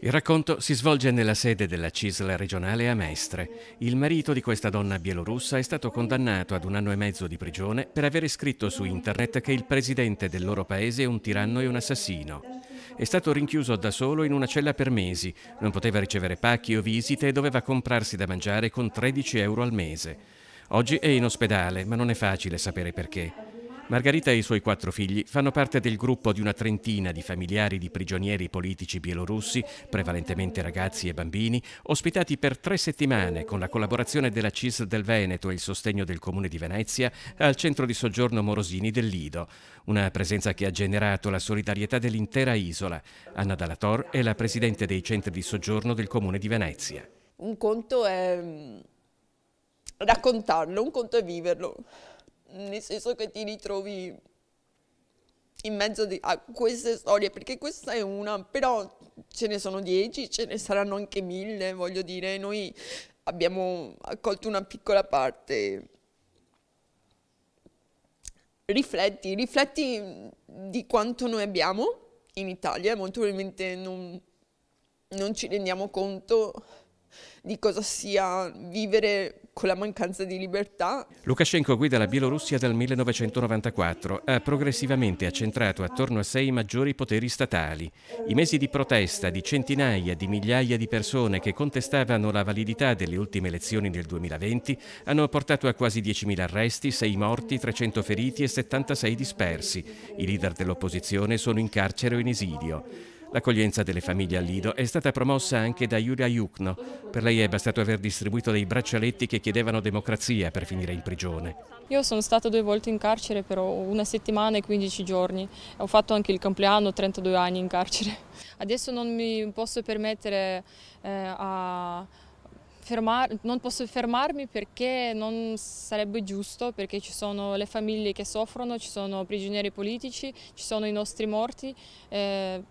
Il racconto si svolge nella sede della CISL regionale a Mestre. Il marito di questa donna bielorussa è stato condannato ad un anno e mezzo di prigione per aver scritto su internet che il presidente del loro paese è un tiranno e un assassino. È stato rinchiuso da solo in una cella per mesi, non poteva ricevere pacchi o visite e doveva comprarsi da mangiare con 13 euro al mese. Oggi è in ospedale, ma non è facile sapere perché. Margherita e i suoi quattro figli fanno parte del gruppo di una trentina di familiari di prigionieri politici bielorussi, prevalentemente ragazzi e bambini, ospitati per tre settimane con la collaborazione della CIS del Veneto e il sostegno del Comune di Venezia al centro di soggiorno Morosini del Lido. Una presenza che ha generato la solidarietà dell'intera isola. Anna Dallator è la presidente dei centri di soggiorno del Comune di Venezia. Un conto è mm, raccontarlo, un conto è viverlo nel senso che ti ritrovi in mezzo a queste storie, perché questa è una, però ce ne sono dieci, ce ne saranno anche mille, voglio dire, noi abbiamo accolto una piccola parte. Rifletti, rifletti di quanto noi abbiamo in Italia, molto probabilmente non, non ci rendiamo conto di cosa sia vivere con la mancanza di libertà. Lukashenko guida la Bielorussia dal 1994, ha progressivamente accentrato attorno a sé i maggiori poteri statali. I mesi di protesta di centinaia di migliaia di persone che contestavano la validità delle ultime elezioni del 2020 hanno portato a quasi 10.000 arresti, 6 morti, 300 feriti e 76 dispersi. I leader dell'opposizione sono in carcere o in esilio. L'accoglienza delle famiglie a Lido è stata promossa anche da Yulia Yukno. Per lei è bastato aver distribuito dei braccialetti che chiedevano democrazia per finire in prigione. Io sono stata due volte in carcere, però una settimana e 15 giorni. Ho fatto anche il compleanno, 32 anni in carcere. Adesso non mi posso permettere eh, a non posso fermarmi perché non sarebbe giusto, perché ci sono le famiglie che soffrono, ci sono prigionieri politici, ci sono i nostri morti. Eh,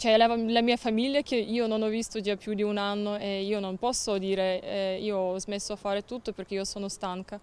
cioè la, la, mia famiglia che io non ho visto già più di un anno e io non posso dire eh, io ho smesso a fare tutto perché io sono stanca.